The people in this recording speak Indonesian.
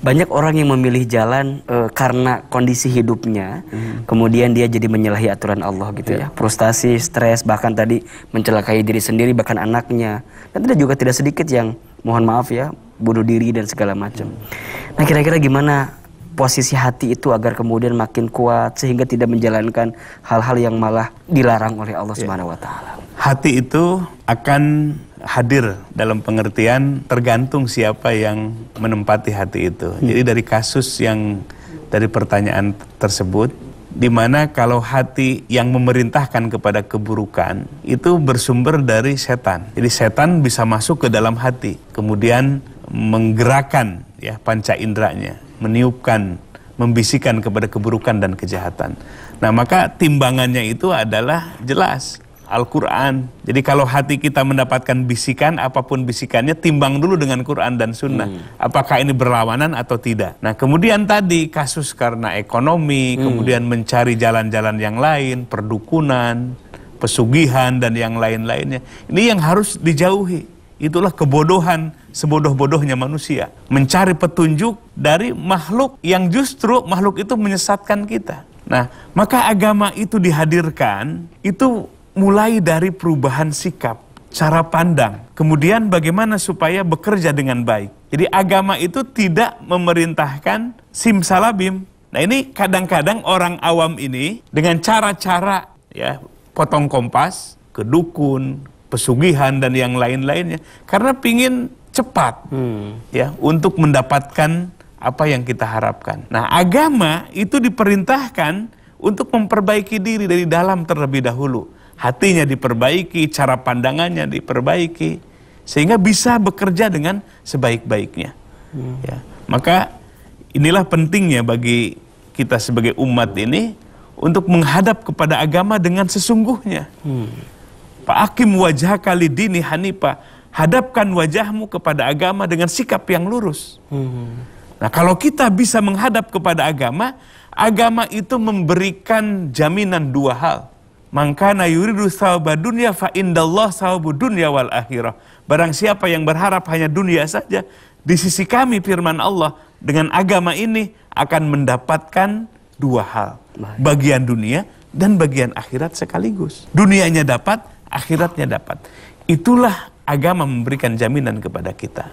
banyak orang yang memilih jalan e, karena kondisi hidupnya hmm. kemudian dia jadi menyalahi aturan Allah gitu yeah. ya frustasi stres bahkan tadi mencelakai diri sendiri bahkan anaknya dan tidak juga tidak sedikit yang mohon maaf ya bunuh diri dan segala macam hmm. nah kira-kira gimana posisi hati itu agar kemudian makin kuat sehingga tidak menjalankan hal-hal yang malah dilarang oleh Allah yeah. Subhanahu wa taala. Hati itu akan hadir dalam pengertian tergantung siapa yang menempati hati itu. Hmm. Jadi dari kasus yang dari pertanyaan tersebut di mana kalau hati yang memerintahkan kepada keburukan itu bersumber dari setan. Jadi setan bisa masuk ke dalam hati, kemudian menggerakkan ya panca inderanya, meniupkan, membisikkan kepada keburukan dan kejahatan. Nah, maka timbangannya itu adalah jelas Al-Quran. Jadi kalau hati kita mendapatkan bisikan, apapun bisikannya, timbang dulu dengan Quran dan Sunnah. Hmm. Apakah ini berlawanan atau tidak. Nah kemudian tadi kasus karena ekonomi, hmm. kemudian mencari jalan-jalan yang lain, perdukunan, pesugihan, dan yang lain-lainnya. Ini yang harus dijauhi. Itulah kebodohan sebodoh-bodohnya manusia. Mencari petunjuk dari makhluk yang justru makhluk itu menyesatkan kita. Nah, maka agama itu dihadirkan, itu mulai dari perubahan sikap, cara pandang, kemudian bagaimana supaya bekerja dengan baik. Jadi agama itu tidak memerintahkan simsalabim. Nah ini kadang-kadang orang awam ini dengan cara-cara ya potong kompas, kedukun, pesugihan dan yang lain-lainnya karena pingin cepat hmm. ya untuk mendapatkan apa yang kita harapkan. Nah agama itu diperintahkan untuk memperbaiki diri dari dalam terlebih dahulu hatinya diperbaiki, cara pandangannya diperbaiki, sehingga bisa bekerja dengan sebaik-baiknya. Hmm. Ya. Maka inilah pentingnya bagi kita sebagai umat ini untuk menghadap kepada agama dengan sesungguhnya. Hmm. Pak Hakim wajah kali dini hanipa, hadapkan wajahmu kepada agama dengan sikap yang lurus. Hmm. Nah kalau kita bisa menghadap kepada agama, agama itu memberikan jaminan dua hal Mangkana yuridu sawabah dunia fa indallah sawabu dunia wal akhirah. Barang siapa yang berharap hanya dunia saja, di sisi kami firman Allah dengan agama ini akan mendapatkan dua hal. Bagian dunia dan bagian akhirat sekaligus. Dunianya dapat, akhiratnya dapat. Itulah agama memberikan jaminan kepada kita.